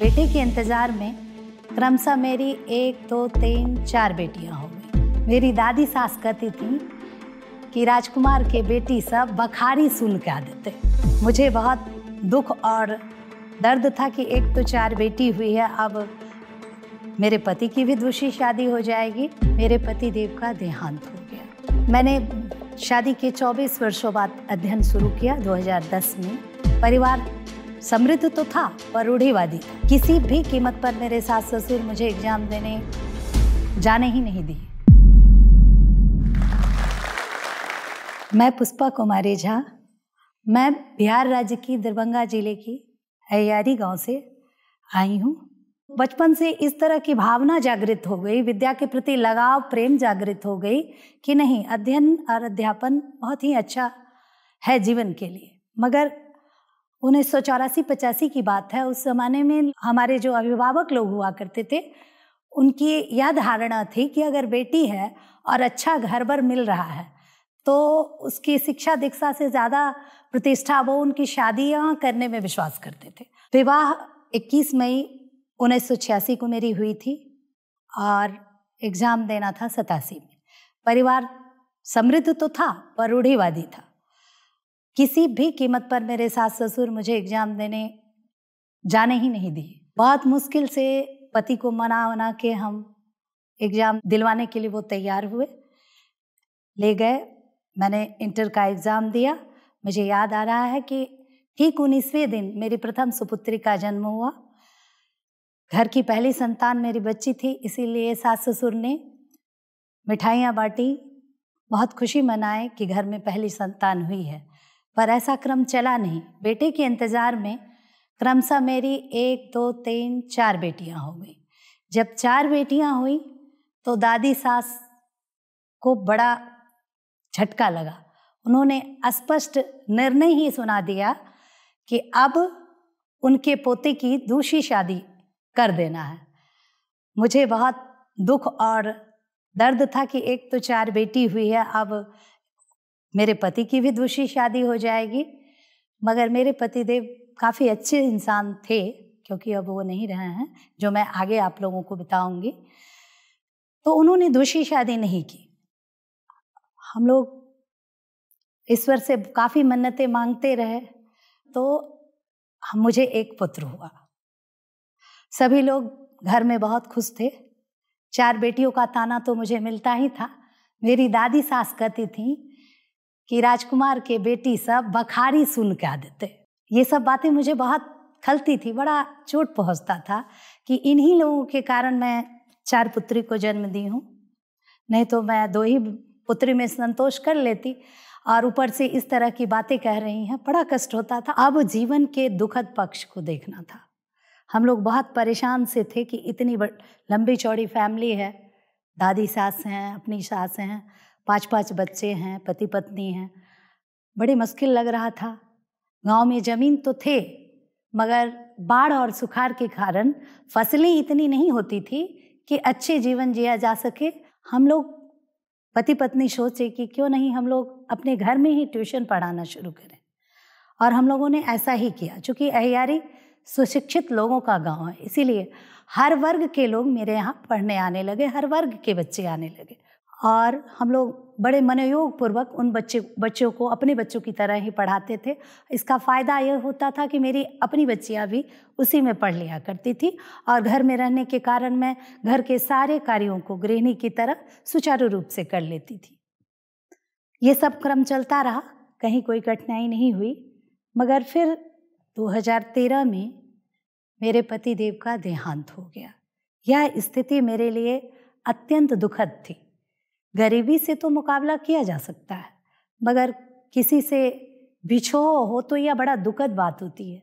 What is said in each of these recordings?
बेटे के इंतज़ार में क्रमशः मेरी एक दो तीन चार बेटियां हो गई मेरी दादी सास कहती थी कि राजकुमार के बेटी सब बखारी सुन के आ देते मुझे बहुत दुख और दर्द था कि एक तो चार बेटी हुई है अब मेरे पति की भी दूसरी शादी हो जाएगी मेरे पति देव का देहांत हो गया मैंने शादी के 24 वर्षों बाद अध्ययन शुरू किया 2010 में परिवार समृद्ध तो था पर रूढ़ीवादी किसी भी कीमत पर मेरे सास ससुर मुझे एग्जाम देने जाने ही नहीं दी मैं पुष्पा कुमारी झा मैं बिहार राज्य की दरभंगा जिले की अयारी गांव से आई हूँ बचपन से इस तरह की भावना जागृत हो गई विद्या के प्रति लगाव प्रेम जागृत हो गई कि नहीं अध्ययन और अध्यापन बहुत ही अच्छा है जीवन के लिए मगर उन्नीस सौ चौरासी पचासी की बात है उस जमाने में हमारे जो अभिभावक लोग हुआ करते थे उनकी यह धारणा थी कि अगर बेटी है और अच्छा घर बर मिल रहा है तो उसकी शिक्षा दीक्षा से ज़्यादा प्रतिष्ठा वो उनकी शादियाँ करने में विश्वास करते थे विवाह 21 मई 1986 को मेरी हुई थी और एग्ज़ाम देना था सतासी में परिवार समृद्ध तो था पर रूढ़ीवादी था किसी भी कीमत पर मेरे सास ससुर मुझे एग्ज़ाम देने जाने ही नहीं दिए बहुत मुश्किल से पति को मना वना के हम एग्ज़ाम दिलवाने के लिए वो तैयार हुए ले गए मैंने इंटर का एग्ज़ाम दिया मुझे याद आ रहा है कि ठीक उन्नीसवें दिन मेरी प्रथम सुपुत्री का जन्म हुआ घर की पहली संतान मेरी बच्ची थी इसीलिए सास ससुर ने मिठाइयाँ बाँटी बहुत खुशी मनाए कि घर में पहली संतान हुई है पर ऐसा क्रम चला नहीं बेटे के इंतज़ार में क्रमशः मेरी एक दो तीन चार बेटियां हो गई जब चार बेटियां हुई तो दादी सास को बड़ा झटका लगा उन्होंने स्पष्ट निर्णय ही सुना दिया कि अब उनके पोते की दूसरी शादी कर देना है मुझे बहुत दुख और दर्द था कि एक तो चार बेटी हुई है अब मेरे पति की भी दूसरी शादी हो जाएगी मगर मेरे पति देव काफ़ी अच्छे इंसान थे क्योंकि अब वो नहीं रहे हैं जो मैं आगे आप लोगों को बताऊंगी तो उन्होंने दूसरी शादी नहीं की हम लोग ईश्वर से काफ़ी मन्नतें मांगते रहे तो मुझे एक पुत्र हुआ सभी लोग घर में बहुत खुश थे चार बेटियों का ताना तो मुझे मिलता ही था मेरी दादी सास कहती थी कि राजकुमार के बेटी सब बखारी सुन के आ देते ये सब बातें मुझे बहुत खलती थी बड़ा चोट पहुंचता था कि इन्हीं लोगों के कारण मैं चार पुत्री को जन्म दी हूँ नहीं तो मैं दो ही पुत्री में संतोष कर लेती और ऊपर से इस तरह की बातें कह रही हैं बड़ा कष्ट होता था अब जीवन के दुखद पक्ष को देखना था हम लोग बहुत परेशान से थे कि इतनी लंबी चौड़ी फैमिली है दादी सास हैं अपनी सास हैं पाँच पाँच बच्चे हैं पति पत्नी हैं बड़े मुश्किल लग रहा था गांव में ज़मीन तो थे मगर बाढ़ और सुखाड़ के कारण फसलें इतनी नहीं होती थी कि अच्छे जीवन जिया जा सके हम लोग पति पत्नी सोचे कि क्यों नहीं हम लोग अपने घर में ही ट्यूशन पढ़ाना शुरू करें और हम लोगों ने ऐसा ही किया चूँकि अहियारी सुशिक्षित लोगों का गांव है इसीलिए हर वर्ग के लोग मेरे यहाँ पढ़ने आने लगे हर वर्ग के बच्चे आने लगे और हम लोग बड़े मनोयोग पूर्वक उन बच्चे बच्चों को अपने बच्चों की तरह ही पढ़ाते थे इसका फ़ायदा यह होता था कि मेरी अपनी बच्चियाँ भी उसी में पढ़ लिया करती थी और घर में रहने के कारण मैं घर के सारे कार्यों को गृहिणी की तरह सुचारू रूप से कर लेती थी ये सब क्रम चलता रहा कहीं कोई कठिनाई नहीं हुई मगर फिर 2013 में मेरे पति देव का देहांत हो गया यह स्थिति मेरे लिए अत्यंत दुखद थी गरीबी से तो मुकाबला किया जा सकता है मगर किसी से बिछो हो तो यह बड़ा दुखद बात होती है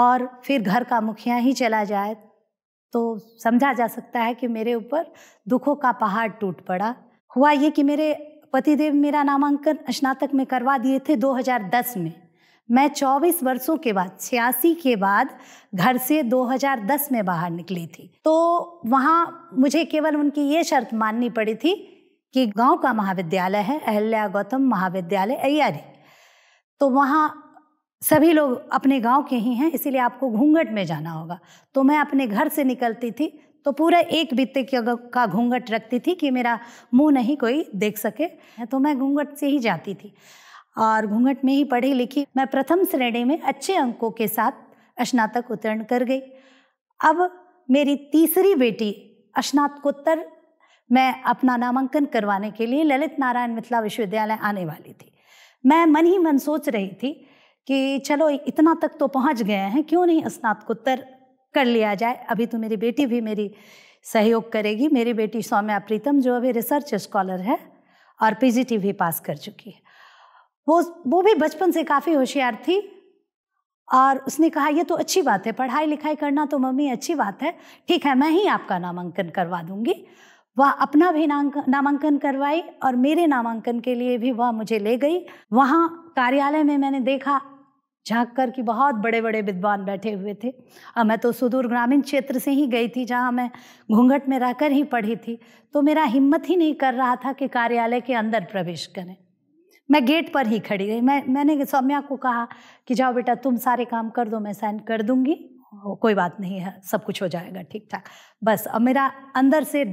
और फिर घर का मुखिया ही चला जाए तो समझा जा सकता है कि मेरे ऊपर दुखों का पहाड़ टूट पड़ा हुआ ये कि मेरे पतिदेव मेरा नामांकन स्नातक में करवा दिए थे 2010 में मैं 24 वर्षों के बाद छियासी के बाद घर से 2010 में बाहर निकली थी तो वहाँ मुझे केवल उनकी ये शर्त माननी पड़ी थी कि गांव का महाविद्यालय है अहल्या गौतम महाविद्यालय अयारी तो वहाँ सभी लोग अपने गांव के ही हैं इसीलिए आपको घूंघट में जाना होगा तो मैं अपने घर से निकलती थी तो पूरा एक बीते का घूंघट रखती थी कि मेरा मुंह नहीं कोई देख सके तो मैं घूंघट से ही जाती थी और घूंघट में ही पढ़ी लिखी मैं प्रथम श्रेणी में अच्छे अंकों के साथ स्नातक उत्तीर्ण कर गई अब मेरी तीसरी बेटी स्नातकोत्तर मैं अपना नामांकन करवाने के लिए ललित नारायण मिथिला विश्वविद्यालय आने वाली थी मैं मन ही मन सोच रही थी कि चलो इतना तक तो पहुंच गए हैं क्यों नहीं स्नातकोत्तर कर लिया जाए अभी तो मेरी बेटी भी मेरी सहयोग करेगी मेरी बेटी सौम्या प्रीतम जो अभी रिसर्च स्कॉलर है और पी भी पास कर चुकी है वो वो भी बचपन से काफ़ी होशियार थी और उसने कहा ये तो अच्छी बात है पढ़ाई लिखाई करना तो मम्मी अच्छी बात है ठीक है मैं ही आपका नामांकन करवा दूंगी वह अपना भी नामांकन करवाई और मेरे नामांकन के लिए भी वह मुझे ले गई वहाँ कार्यालय में मैंने देखा झाँक कर कि बहुत बड़े बड़े विद्वान बैठे हुए थे और मैं तो सुदूर ग्रामीण क्षेत्र से ही गई थी जहाँ मैं घूंघट में रहकर ही पढ़ी थी तो मेरा हिम्मत ही नहीं कर रहा था कि कार्यालय के अंदर प्रवेश करें मैं गेट पर ही खड़ी रही मैं मैंने सौम्या को कहा कि जाओ बेटा तुम सारे काम कर दो मैं साइन कर दूंगी कोई बात नहीं है सब कुछ हो जाएगा ठीक ठाक बस अब मेरा अंदर से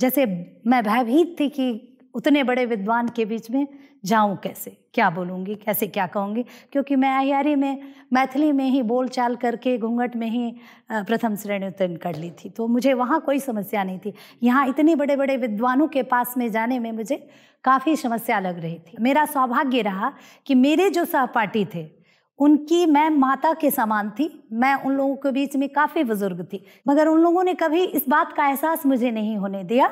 जैसे मैं भयभीत थी कि उतने बड़े विद्वान के बीच में जाऊं कैसे क्या बोलूँगी कैसे क्या कहूँगी क्योंकि मैं अयारी में मैथिली में ही बोल चाल करके घूंघट में ही प्रथम श्रेणी उत्तीर्ण कर ली थी तो मुझे वहाँ कोई समस्या नहीं थी यहाँ इतने बड़े बड़े विद्वानों के पास में जाने में मुझे काफ़ी समस्या लग रही थी मेरा सौभाग्य रहा कि मेरे जो सहपाठी थे उनकी मैं माता के समान थी मैं उन लोगों के बीच में काफ़ी बुजुर्ग थी मगर उन लोगों ने कभी इस बात का एहसास मुझे नहीं होने दिया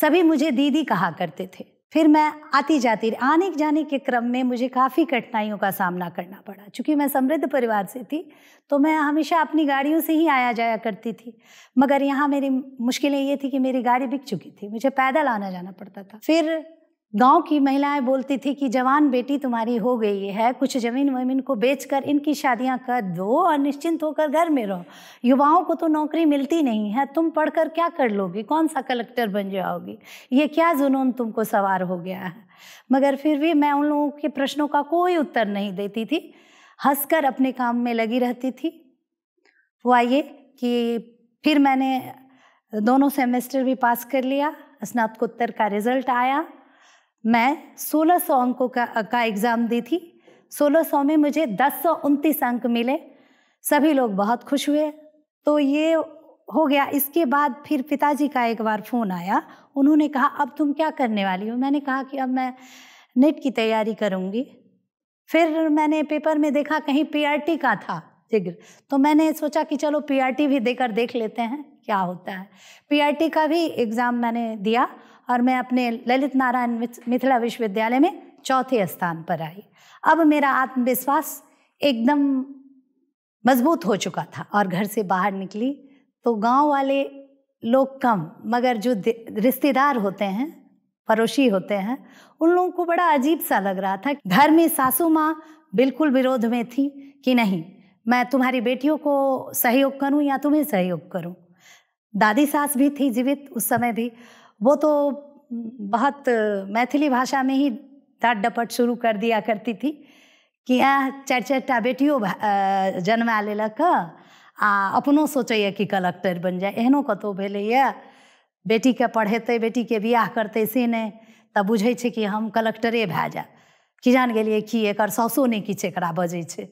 सभी मुझे दीदी कहा करते थे फिर मैं आती जाती आने जाने के क्रम में मुझे काफ़ी कठिनाइयों का सामना करना पड़ा क्योंकि मैं समृद्ध परिवार से थी तो मैं हमेशा अपनी गाड़ियों से ही आया जाया करती थी मगर यहाँ मेरी मुश्किलें ये थी कि मेरी गाड़ी बिक चुकी थी मुझे पैदल आना जाना पड़ता था फिर गांव की महिलाएं बोलती थी कि जवान बेटी तुम्हारी हो गई है कुछ जमीन वमीन को बेचकर इनकी शादियां कर दो और निश्चिंत होकर घर में रहो युवाओं को तो नौकरी मिलती नहीं है तुम पढ़कर क्या कर लोगी कौन सा कलेक्टर बन जाओगी ये क्या जुनून तुमको सवार हो गया है मगर फिर भी मैं उन लोगों के प्रश्नों का कोई उत्तर नहीं देती थी हंसकर अपने काम में लगी रहती थी वो आइए कि फिर मैंने दोनों सेमेस्टर भी पास कर लिया स्नातकोत्तर का रिजल्ट आया मैं सोलह सौ अंकों का का एग्ज़ाम दी थी सोलह सौ में मुझे दस सौ उनतीस अंक मिले सभी लोग बहुत खुश हुए तो ये हो गया इसके बाद फिर पिताजी का एक बार फ़ोन आया उन्होंने कहा अब तुम क्या करने वाली हो मैंने कहा कि अब मैं नेट की तैयारी करूँगी फिर मैंने पेपर में देखा कहीं पीआरटी का था जिक्र तो मैंने सोचा कि चलो पीआरटी भी देकर देख लेते हैं क्या होता है पीआरटी का भी एग्ज़ाम मैंने दिया और मैं अपने ललित नारायण मिथिला विश्वविद्यालय में चौथे स्थान पर आई अब मेरा आत्मविश्वास एकदम मजबूत हो चुका था और घर से बाहर निकली तो गांव वाले लोग कम मगर जो रिश्तेदार होते हैं पड़ोसी होते हैं उन लोगों को बड़ा अजीब सा लग रहा था घर में सासू माँ बिल्कुल विरोध में थी कि नहीं मैं तुम्हारी बेटियों को सहयोग करूँ या तुम्हें सहयोग करूँ दादी सास भी थी जीवित उस समय भी वो तो बहुत मैथिली भाषा में ही डाट डपट शुरू कर दिया करती थी कि आह चार चारि बेटियों जन्मा लेलक आ अपनो सोच कि कलेक्टर बन जाए एहनो कतहु भेलैए पढ़ेत बेटी के बियाह करते से नहि तऽ बुझै छै कि हम कलेक्टरे भए जाए कि जान गेलियै कि एकर सासो नहि किछु एकरा बजै छै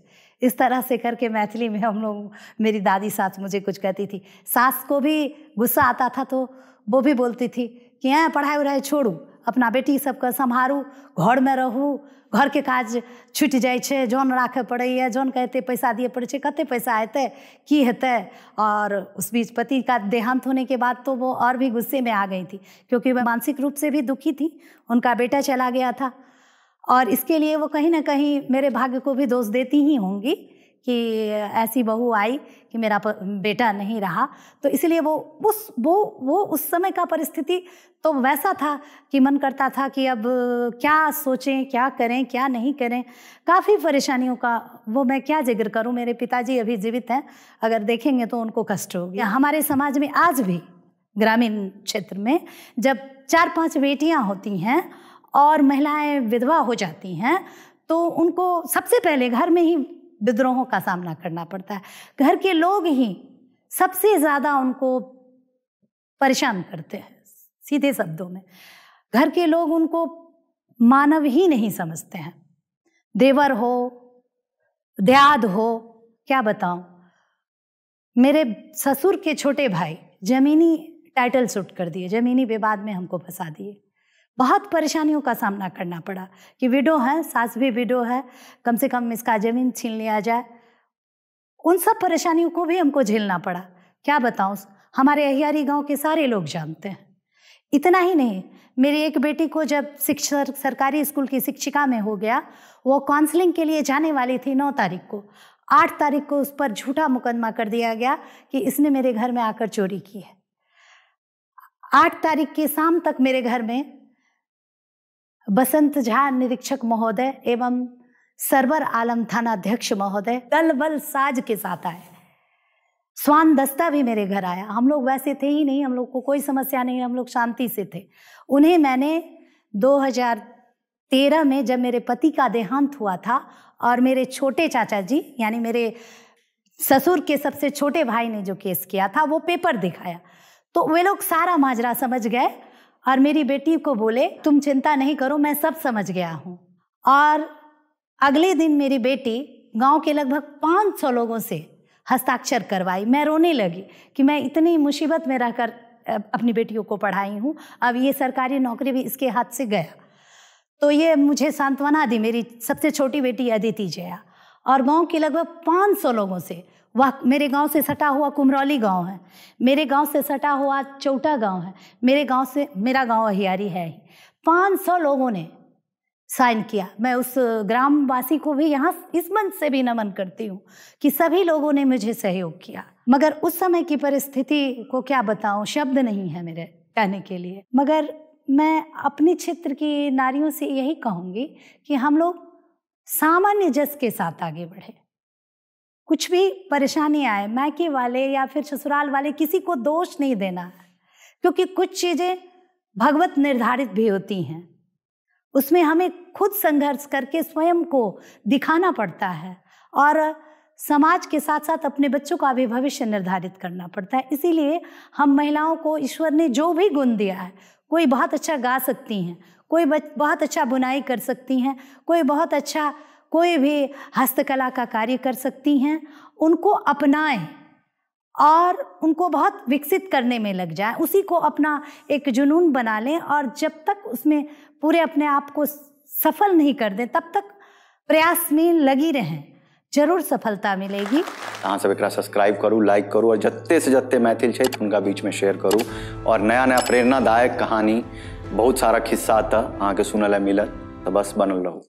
इस तरह से करके मैथिली में हम लोग मेरी दादी सास मुझे कुछ कहती थी सास को भी गुस्सा आता था तो वो भी बोलती थी कि ऐ पढ़ाई उढ़ाई छोड़ू अपना बेटी सबके संभारू घर में रहू घर के काज छूट जाए छै जन राखय पड़े जनके कहते पैसा दिए पड़े कते पैसा आते की हेत और उस बीच पति का देहांत होने के बाद तो वो और भी गुस्से में आ गई थी क्योंकि वह मानसिक रूप से भी दुखी थी उनका बेटा चला गया था और इसके लिए वो कहीं ना कहीं मेरे भाग्य को भी दोष देती ही होंगी कि ऐसी बहू आई कि मेरा बेटा नहीं रहा तो इसलिए वो उस वो वो उस समय का परिस्थिति तो वैसा था कि मन करता था कि अब क्या सोचें क्या करें क्या नहीं करें काफ़ी परेशानियों का वो मैं क्या जिक्र करूं मेरे पिताजी अभी जीवित हैं अगर देखेंगे तो उनको कष्ट होगी हमारे समाज में आज भी ग्रामीण क्षेत्र में जब चार पांच बेटियां होती हैं और महिलाएं विधवा हो जाती हैं तो उनको सबसे पहले घर में ही विद्रोहों का सामना करना पड़ता है घर के लोग ही सबसे ज़्यादा उनको परेशान करते हैं सीधे शब्दों में घर के लोग उनको मानव ही नहीं समझते हैं देवर हो दयाद हो क्या बताऊं मेरे ससुर के छोटे भाई जमीनी टाइटल सुट कर दिए जमीनी विवाद में हमको फंसा दिए बहुत परेशानियों का सामना करना पड़ा कि विडो है सास भी विडो है कम से कम इसका ज़मीन छीन लिया जाए उन सब परेशानियों को भी हमको झेलना पड़ा क्या बताऊँ हमारे अहियारी गांव के सारे लोग जानते हैं इतना ही नहीं मेरी एक बेटी को जब शिक्षक सरकारी स्कूल की शिक्षिका में हो गया वो काउंसलिंग के लिए जाने वाली थी नौ तारीख को आठ तारीख को उस पर झूठा मुकदमा कर दिया गया कि इसने मेरे घर में आकर चोरी की है आठ तारीख के शाम तक मेरे घर में बसंत झा निरीक्षक महोदय एवं सरवर आलम थाना अध्यक्ष महोदय दल बल साज के साथ आए स्वान दस्ता भी मेरे घर आया हम लोग वैसे थे ही नहीं हम लोग को कोई समस्या नहीं हम लोग शांति से थे उन्हें मैंने 2013 में जब मेरे पति का देहांत हुआ था और मेरे छोटे चाचा जी यानी मेरे ससुर के सबसे छोटे भाई ने जो केस किया था वो पेपर दिखाया तो वे लोग सारा माजरा समझ गए और मेरी बेटी को बोले तुम चिंता नहीं करो मैं सब समझ गया हूँ और अगले दिन मेरी बेटी गांव के लगभग 500 लोगों से हस्ताक्षर करवाई मैं रोने लगी कि मैं इतनी मुसीबत में रहकर अपनी बेटियों को पढ़ाई हूँ अब ये सरकारी नौकरी भी इसके हाथ से गया तो ये मुझे सांत्वना दी मेरी सबसे छोटी बेटी अदिति जया और गांव के लगभग 500 लोगों से वह मेरे गांव से सटा हुआ कुमरौली गांव है मेरे गांव से सटा हुआ चौटा गांव है मेरे गांव से मेरा गांव अहियारी है ही पाँच सौ लोगों ने साइन किया मैं उस ग्रामवासी को भी यहाँ इस मंच से भी नमन करती हूँ कि सभी लोगों ने मुझे सहयोग किया मगर उस समय की परिस्थिति को क्या बताऊँ शब्द नहीं है मेरे कहने के लिए मगर मैं अपने क्षेत्र की नारियों से यही कहूँगी कि हम लोग सामान्य जस के साथ आगे बढ़े कुछ भी परेशानी आए मैके वाले या फिर ससुराल वाले किसी को दोष नहीं देना क्योंकि कुछ चीज़ें भगवत निर्धारित भी होती हैं उसमें हमें खुद संघर्ष करके स्वयं को दिखाना पड़ता है और समाज के साथ साथ अपने बच्चों का भी भविष्य निर्धारित करना पड़ता है इसीलिए हम महिलाओं को ईश्वर ने जो भी गुण दिया है कोई बहुत अच्छा गा सकती हैं कोई बहुत अच्छा बुनाई कर सकती हैं कोई बहुत अच्छा कोई भी हस्तकला का कार्य कर सकती हैं उनको अपनाएं और उनको बहुत विकसित करने में लग जाए उसी को अपना एक जुनून बना लें और जब तक उसमें पूरे अपने आप को सफल नहीं कर दें तब तक प्रयास में लगी रहें जरूर सफलता मिलेगी हाँ सब एक सब्सक्राइब करूँ लाइक करूँ और जत्ते से जत्ते मैथिल क्षेत्र उनका बीच में शेयर करूँ और नया नया प्रेरणादायक कहानी बहुत सारा खिस्सा तऽ अहाँ के सुनल मिलत तो बस बनल रहू